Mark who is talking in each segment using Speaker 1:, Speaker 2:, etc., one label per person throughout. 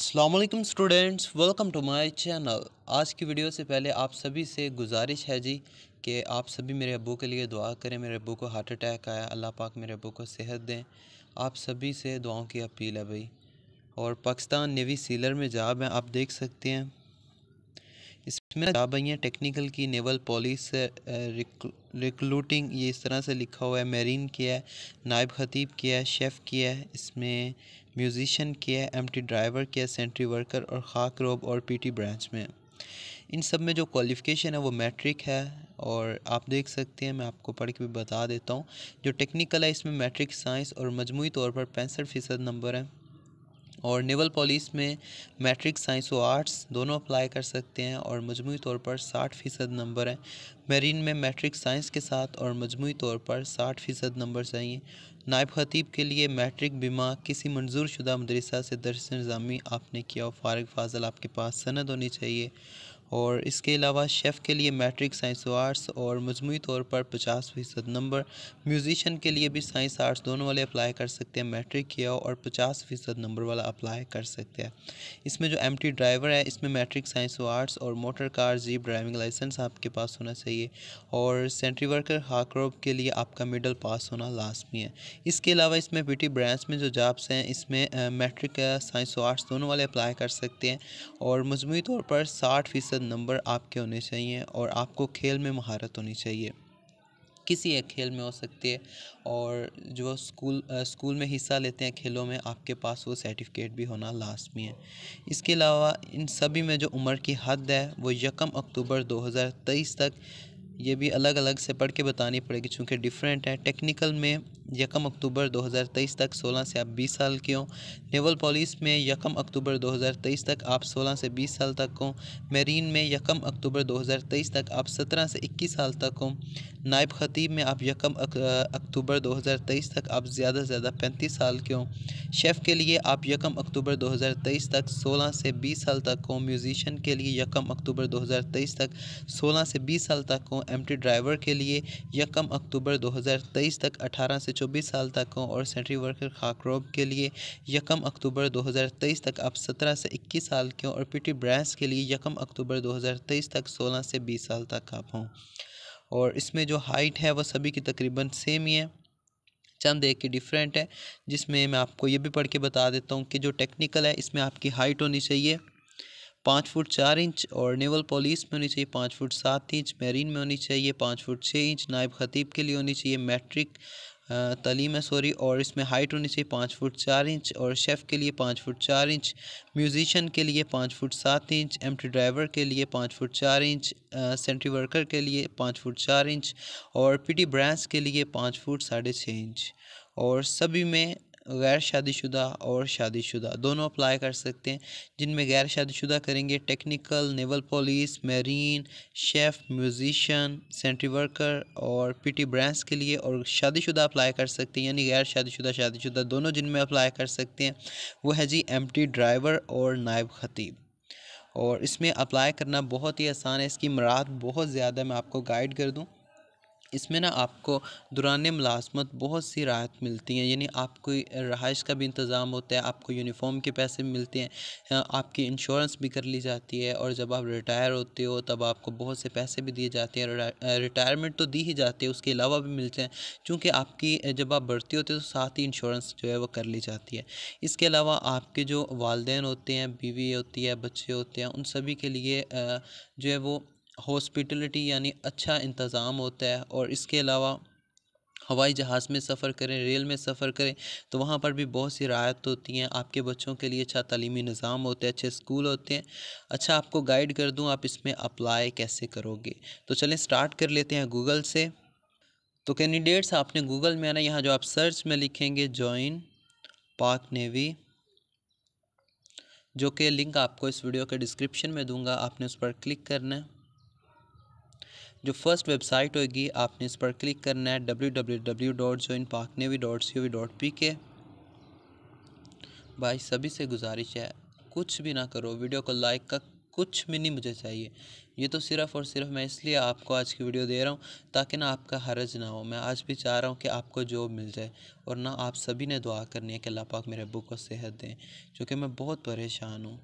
Speaker 1: अल्लाम students welcome to my channel आज की वीडियो से पहले आप सभी से गुजारिश है जी कि आप सभी मेरे अबू के लिए दुआ करें मेरे अबू को हार्ट अटैक आया अल्लाह पाक मेरे अबू को सेहत दें आप सभी से दुआओं की अपील है भाई और पाकिस्तान नेवी सीलर में जाब है आप देख सकते हैं इसमें जाब आई हैं टेक्निकल की नेवल पॉलिस रिक्रूटिंग ये इस तरह से लिखा हुआ है मेरीन किया है नायब खतीब किया है शेफ़ किया है इसमें म्यूज़िशन किया एम टी ड्राइवर किया सेंट्री वर्कर और खाक रोब और पी टी ब्रांच में इन सब में जो क्वालिफ़िकेशन है वो मैट्रिक है और आप देख सकते हैं मैं आपको पढ़ के भी बता देता हूँ जो टेक्निकल है इसमें मैट्रिक साइंस और मजमू तौर पर पैंसठ फ़ीसद नंबर हैं और नेवल पॉलिस में मैट्रिक साइंस और आर्ट्स दोनों अप्लाई कर सकते हैं और मजमू तौर पर साठ फ़ीसद नंबर हैं मेरीन में मैट्रिक साइंस के साथ और मजमू तौर पर साठ फ़ीसद नंबर चाहिए नायब खतीब के लिए मैट्रिक बीमा किसी मंजूर शुदा मदरसा से दर्स नज़ामी आपने किया और फारग फाजल आपके पास सनद होनी चाहिए और इसके अलावा शेफ़ के लिए मैट्रिक साइंस और आर्ट्स और मजमू तौर पर पचास फ़ीसद नंबर म्यूज़िशन के लिए भी साइंस आर्ट्स दोनों वाले अप्लाई कर सकते हैं मैट्रिक किया और पचास फ़ीसद नंबर वाला अप्लाई कर सकते हैं इसमें जो एम ड्राइवर है इसमें मैट्रिक साइंस और आर्ट्स और motor car jeep driving licence आपके पास होना चाहिए और सेंट्री वर्कर हाकरोब के लिए आपका मिडल पास होना लाजमी है इसके अलावा इसमें पी ब्रांच में जो जॉब्स हैं इसमें मैट्रिक साइंस और आर्ट्स दोनों वाले अप्लाई कर सकते हैं और मजमू तौर पर साठ फ़ीसद मतलब नंबर आपके होने चाहिए और आपको खेल में महारत होनी चाहिए किसी एक खेल में हो सकती है और जो स्कूल स्कूल में हिस्सा लेते हैं खेलों में आपके पास वो सर्टिफिकेट भी होना लाजमी है इसके अलावा इन सभी में जो उम्र की हद है वो यकम अक्टूबर 2023 तक ये भी अलग अलग से पढ़ के बतानी पड़ेगी चूँकि डिफरेंट है टेक्निकल में यकम अक्टूबर 2023 तक 16 से आप 20 साल के हों नेवल पॉलिस में यकम अक्टूबर 2023 तक आप 16 से 20 साल तक हों मेरीन में यकम अक्टूबर 2023 तक आप 17 से 21 साल तक हों नायब ख़तीब में आप यकम अक्टूबर 2023 तक आप ज़्यादा से ज़्यादा पैंतीस साल के हों शेफ़ के लिए आप यकम अक्टूबर 2023 तक 16 से 20 साल तक हों म्यूज़िशन के लिए यकम अक्टूबर 2023 तक 16 से 20 साल तक हों एमटी ड्राइवर के लिए यकम अक्टूबर 2023 तक 18 से चौबीस साल हों और सेंट्री वर्कर खाकरोब के लिए यकम अक्टूबर 2023 तक अब 17 से 21 साल के और पीटी ब्रांस के लिए यकम अक्टूबर 2023 तक 16 से 20 साल तक आप हों और इसमें जो हाइट है वह सभी की तकरीबन सेम ही है चंद एक ही डिफरेंट है जिसमें मैं आपको ये भी पढ़ के बता देता हूँ कि जो टेक्निकल है इसमें आपकी हाइट होनी चाहिए पाँच फुट चार इंच और नेवल पॉलिस में होनी चाहिए पाँच फुट सात इंच मेरीन में होनी चाहिए पाँच फुट छः इंच नायब खतीब के लिए होनी चाहिए मैट्रिक तलीम है सॉरी और इसमें हाइट होनी चाहिए पाँच फुट चार इंच और शेफ़ के लिए पाँच फुट चार इंच म्यूज़िशन के लिए पाँच फुट सात इंच एम ड्राइवर के लिए पाँच फुट चार इंच सेंट्री वर्कर के लिए पाँच फुट चार इंच और पीटी ब्रांच के लिए पाँच फुट साढ़े छः इंच और सभी में गैर शादीशुदा और शादीशुदा दोनों अप्लाई कर सकते हैं जिनमें गैर शादीशुदा करेंगे technical naval police marine chef musician sentry worker और पीटी ब्रांच के लिए और शादीशुदा अप्लाई कर सकते हैं यानी गैर शादीशुदा शादीशुदा दोनों जिनमें अप्लाई कर सकते हैं वो है जी एम ड्राइवर और नायब खतीब और इसमें अप्लाई करना बहुत ही आसान है इसकी मराहत बहुत ज़्यादा मैं आपको गाइड कर दूँ इसमें ना आपको दुरान मुलाजमत बहुत सी राहत मिलती है यानी आपको रहाइश का भी इंतज़ाम होता है आपको यूनिफॉर्म के पैसे मिलते हैं आपकी इंश्योरेंस भी कर ली जाती है और जब आप रिटायर होते हो तब आपको बहुत से पैसे भी दिए जाते हैं रिटायरमेंट तो दी ही जाती है उसके अलावा भी मिलते हैं चूँकि आपकी जब आप बढ़ती होते हो तो साथ ही इंश्योरेंस जो है वो कर ली जाती है इसके अलावा आपके जो वालदेन होते हैं बीवी होती है बच्चे होते हैं उन सभी के लिए जो है वो हॉस्पिटलिटी यानी अच्छा इंतज़ाम होता है और इसके अलावा हवाई जहाज़ में सफ़र करें रेल में सफ़र करें तो वहाँ पर भी बहुत सी रायत होती हैं आपके बच्चों के लिए अच्छा तलीमी निज़ाम होते हैं अच्छे स्कूल होते हैं अच्छा आपको गाइड कर दूँ आप इसमें अप्लाई कैसे करोगे तो चलें स्टार्ट कर लेते हैं गूगल से तो कैंडिडेट्स आपने गूगल में आना यहाँ जो आप सर्च में लिखेंगे जॉइन पाक नेवी जो कि लिंक आपको इस वीडियो के डिस्क्रिप्शन में दूंगा आपने उस पर क्लिक करना है जो फर्स्ट वेबसाइट होगी आपने इस पर क्लिक करना है W W W dot join Pak V dot C O V dot P K भाई सभी से गुजारिश है कुछ भी ना करो वीडियो को लाइक का कुछ भी नहीं मुझे चाहिए ये तो सिर्फ़ और सिर्फ मैं इसलिए आपको आज की वीडियो दे रहा हूँ ताकि ना आपका हरज ना हो मैं आज भी चाह रहा हूँ कि आपको जॉब मिल जाए और ना आप सभी ने दुआ करनी है कि अल्लाह पाक मेरे अबू को सेहत दें क्योंकि मैं बहुत परेशान हूँ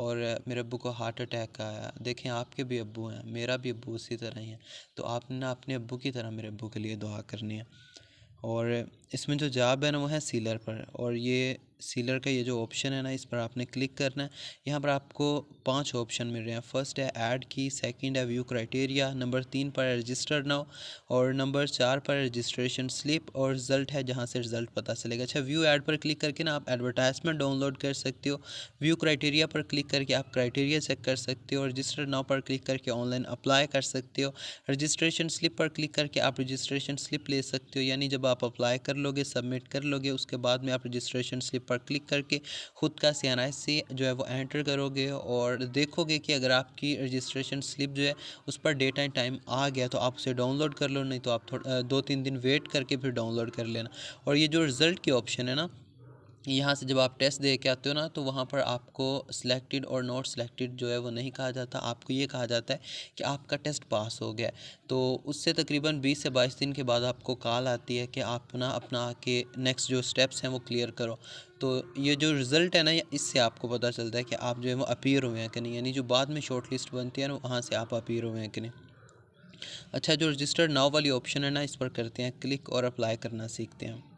Speaker 1: और मेरे अबू को हार्ट अटैक आया देखें आपके भी अबू हैं मेरा भी अबू उसी तरह ही है तो आपने ना अपने अबू की तरह मेरे अब्बू के लिए दुआ करनी है और इसमें जो जाब है ना वो है सीलर पर और ये सीलर का ये जो ऑप्शन है ना इस पर आपने क्लिक करना है यहाँ पर आपको पांच ऑप्शन मिल रहे हैं फर्स्ट है ऐड की सेकंड है व्यू क्राइटेरिया नंबर तीन पर रजिस्टर नाउ और नंबर चार पर रजिस्ट्रेशन स्लिप और रिजल्ट है जहाँ से रिजल्ट पता चलेगा अच्छा व्यू ऐड पर क्लिक करके ना आप एडवर्टाइजमेंट डाउनलोड कर सकते हो व्यू क्राइटेरिया पर क्लिक करके आप क्राइटेरिया चेक कर सकते हो रजिस्टर नाव पर क्लिक करके ऑनलाइन अप्लाई कर सकते हो रजिस्ट्रेशन स्लिप पर क्लिक करके आप रजिस्ट्रेशन स्लिप ले सकते हो यानी जब आप अप्लाई कर लोगे सबमिट कर लोगे उसके बाद में आप रजिस्ट्रेशन स्लिप पर क्लिक करके ख़ुद का सी से जो है वो एंटर करोगे और देखोगे कि अगर आपकी रजिस्ट्रेशन स्लिप जो है उस पर डेट एंड टाइम आ गया तो आप उसे डाउनलोड कर लो नहीं तो आप थोड़ा दो तीन दिन वेट करके फिर डाउनलोड कर लेना और ये जो रिज़ल्ट की ऑप्शन है ना यहाँ से जब आप टेस्ट दे के आते हो ना तो वहाँ पर आपको सिलेक्टेड और नॉट सिलेक्टेड जो है वो नहीं कहा जाता आपको ये कहा जाता है कि आपका टेस्ट पास हो गया तो उससे तकरीबन 20 से 22 दिन के बाद आपको कॉल आती है कि आप ना अपना आके नेक्स्ट जो स्टेप्स हैं वो क्लियर करो तो ये जो रिज़ल्ट है ना इससे आपको पता चलता है कि आप जो है वो अपीयर हुए हैं कि नहीं यानी जो बाद में शॉर्ट लिस्ट बनती है ना वहाँ से आप अपीयर हुए हैं कि नहीं अच्छा जो रजिस्टर नाव वाली ऑप्शन है ना इस पर करते हैं क्लिक और अप्लाई करना सीखते हैं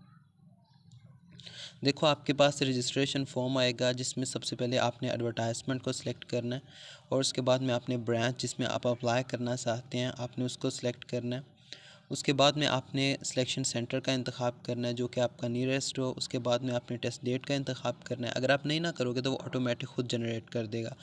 Speaker 1: देखो आपके पास रजिस्ट्रेशन फॉर्म आएगा जिसमें सबसे पहले आपने एडवर्टाइजमेंट को सिलेक्ट करना है और उसके बाद में आपने ब्रांच जिसमें आप अप्लाई करना चाहते हैं आपने उसको सिलेक्ट करना है उसके बाद में आपने सिलेक्शन सेंटर का इंतखब करना है जो कि आपका नियरेस्ट हो उसके बाद में आपने टेस्ट डेट का इंतखब करना है अगर आप नहीं ना करोगे तो वो ऑटोमेटिक ख़ुद जनरेट कर देगा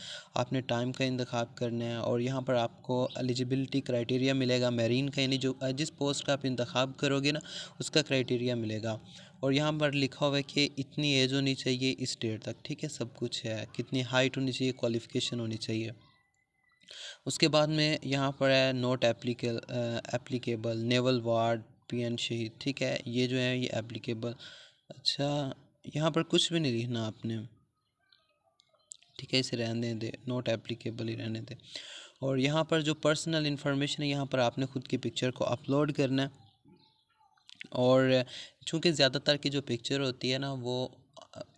Speaker 1: आपने टाइम का इंतखब करना है और यहाँ पर आपको एलिजिबिलिटी क्राइटेरिया मिलेगा मेरीन का यानी जो जिस पोस्ट का आप इंतख्य करोगे ना उसका क्राइटेरिया मिलेगा और यहाँ पर लिखा हुआ है कि इतनी एज होनी चाहिए इस डेट तक ठीक है सब कुछ है कितनी हाइट होनी चाहिए क्वालिफिकेशन होनी चाहिए उसके बाद में यहाँ पर है not applicable applicable naval ward P N शहीद ठीक है ये जो है ये एप्लीकेबल अच्छा यहाँ पर कुछ भी नहीं लिखना आपने ठीक है इसे रहने दे नोट एप्लीकेबल ही रहने दे और यहाँ पर जो पर्सनल इन्फॉर्मेशन है यहाँ पर आपने ख़ुद की पिक्चर को अपलोड करना है और चूँकि ज़्यादातर की जो पिक्चर होती है ना वो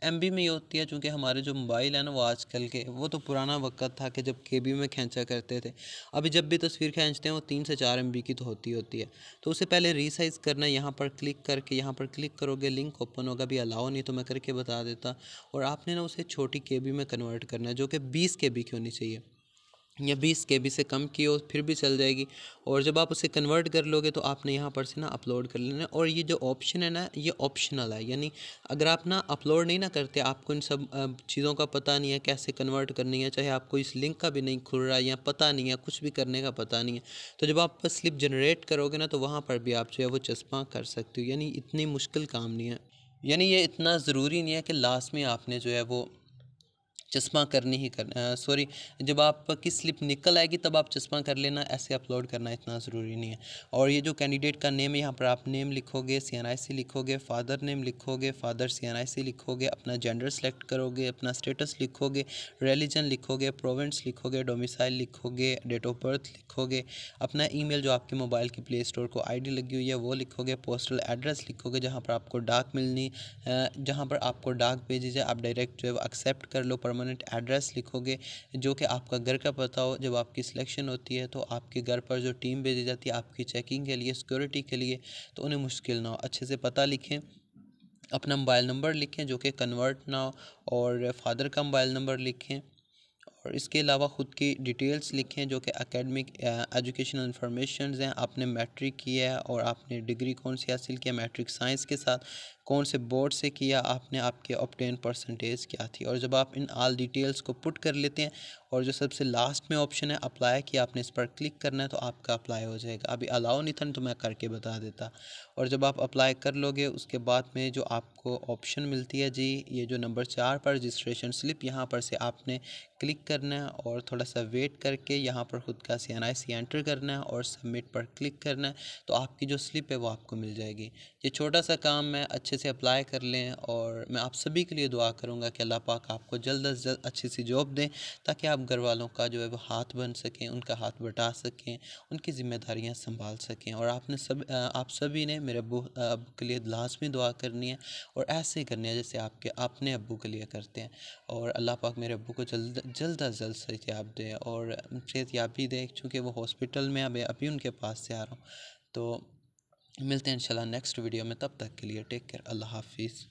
Speaker 1: एम बी में ही होती है चूँकि हमारे जो मोबाइल है ना वो आजकल के वो तो पुराना वक्त था कि जब के बी में खींचा करते थे अभी जब भी तस्वीर खींचते हैं वो तीन से चार एम बी की तो होती होती है तो उसे पहले रीसाइज़ करना यहाँ पर क्लिक करके यहाँ पर क्लिक करोगे लिंक ओपन होगा अभी अलाउ नहीं तो मैं करके बता देता और आपने ना उसे छोटी के बी में कन्वर्ट करना है जो कि बीस के बी की होनी चाहिए या बीस के बी से कम की हो फिर भी चल जाएगी और जब आप उसे कन्वर्ट कर लोगे तो आपने यहाँ पर से ना अपलोड कर लेना और ये जो ऑप्शन है ना ये ऑप्शनल है यानी अगर आप ना अपलोड नहीं ना करते आपको इन सब चीज़ों का पता नहीं है कैसे कन्वर्ट करनी है चाहे आपको इस लिंक का भी नहीं खुल रहा है या पता नहीं है कुछ भी करने का पता नहीं है तो जब आप स्लिप जनरेट करोगे ना तो वहाँ पर भी आप जो है वो चस्पा कर सकते हो यानी इतनी मुश्किल काम नहीं है यानी ये इतना ज़रूरी नहीं है कि लास्ट में आपने जो है वो चश्मा करनी ही कर सॉरी जब आपकी स्लिप निकल आएगी तब आप चश्मा कर लेना ऐसे अपलोड करना इतना ज़रूरी नहीं है और ये जो कैंडिडेट का नेम है यहाँ पर आप नेम लिखोगे सी एन आई सी लिखोगे फादर नेम लिखोगे father C N I C लिखोगे अपना जेंडर सेलेक्ट करोगे अपना स्टेटस लिखोगे रिलीजन लिखोगे प्रोवेंस लिखोगे डोमिसाइल लिखोगे डेट ऑफ बर्थ लिखोगे अपना मेल जो आपके मोबाइल की प्ले स्टोर को डी लगी हुई है वो लिखोगे पोस्टल एड्रेस लिखोगे जहाँ पर आपको डाक मिलनी जहाँ पर आपको डाक भेजी जाए आप डायरेक्ट जो है एक्सेप्ट कर लो परमानेंट परमानेंट एड्रेस लिखोगे जो कि आपका घर का पता हो जब आपकी सिलेक्शन होती है तो आपके घर पर जो टीम भेजी जाती है आपकी चेकिंग के लिए सिक्योरिटी के लिए तो उन्हें मुश्किल ना हो अच्छे से पता लिखें अपना मोबाइल नंबर लिखें जो कि कन्वर्ट ना हो और फादर का मोबाइल नंबर लिखें और इसके अलावा ख़ुद की डिटेल्स लिखें जो कि एकेडमिक एजुकेशनल इंफॉर्मेशन हैं आपने मैट्रिक किया है और आपने डिग्री कौन सी हासिल किया मैट्रिक साइंस के साथ कौन से बोर्ड से किया आपने आपके ऑप्टेन परसेंटेज क्या थी और जब आप इन आल डिटेल्स को पुट कर लेते हैं और जो सबसे लास्ट में ऑप्शन है अप्लाई कि आपने इस पर क्लिक करना है तो आपका अप्लाई हो जाएगा अभी अलाउ नहीं था तो मैं करके बता देता और जब आप अप्लाई कर लोगे उसके बाद में जो आपको ऑप्शन मिलती है जी ये जो नंबर चार पर रजिस्ट्रेशन स्लिप यहाँ पर से आपने क्लिक करना है और थोड़ा सा वेट करके यहाँ पर ख़ुद का सी एन आई सी एंटर करना है और सबमिट पर क्लिक करना है तो आपकी जो स्लिप है वो आपको मिल जाएगी ये छोटा सा काम है अच्छे अच्छे से अप्लाई कर लें और मैं आप सभी के लिए दुआ करूँगा कि अल्लाह पाक आपको जल्द अज जल्द अच्छी सी जॉब दें ताकि आप घर वालों का जो है वो हाथ बन सकें उनका हाथ बटा सकें उनकी ज़िम्मेदारियाँ संभाल सकें और आपने सब आप सभी ने मेरे अबू अबू के लिए लाजमी दुआ करनी है और ऐसे ही करनी है जैसे आपके अपने अबू के लिए करते हैं और अल्लाह पाक मेरे अबू को जल्द जल्द अज जल्द सेहतियाब दें और सेहतियाबी दें चूँकि वो हॉस्पिटल में अब अभी उनके पास से आ रहा हूँ तो मिलते हैं इंशाल्लाह नेक्स्ट वीडियो में तब तक के लिए टेक केयर अल्लाह हाफिज़